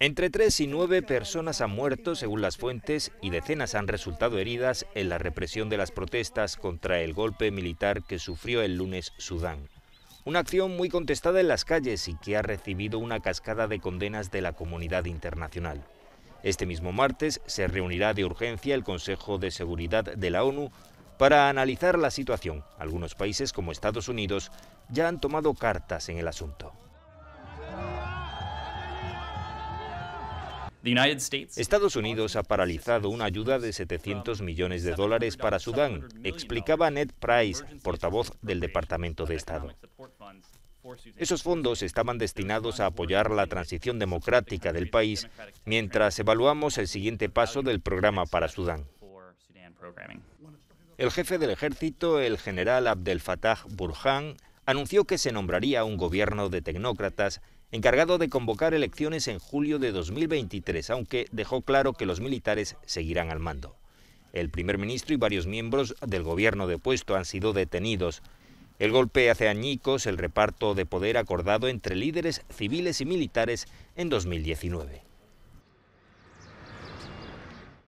Entre tres y nueve personas han muerto, según las fuentes, y decenas han resultado heridas en la represión de las protestas contra el golpe militar que sufrió el lunes Sudán. Una acción muy contestada en las calles y que ha recibido una cascada de condenas de la comunidad internacional. Este mismo martes se reunirá de urgencia el Consejo de Seguridad de la ONU para analizar la situación. Algunos países como Estados Unidos ya han tomado cartas en el asunto. Estados Unidos ha paralizado una ayuda de 700 millones de dólares para Sudán, explicaba Ned Price, portavoz del Departamento de Estado. Esos fondos estaban destinados a apoyar la transición democrática del país mientras evaluamos el siguiente paso del programa para Sudán. El jefe del ejército, el general Abdel Fattah Burhan, anunció que se nombraría un gobierno de tecnócratas encargado de convocar elecciones en julio de 2023, aunque dejó claro que los militares seguirán al mando. El primer ministro y varios miembros del gobierno de puesto han sido detenidos. El golpe hace añicos el reparto de poder acordado entre líderes civiles y militares en 2019.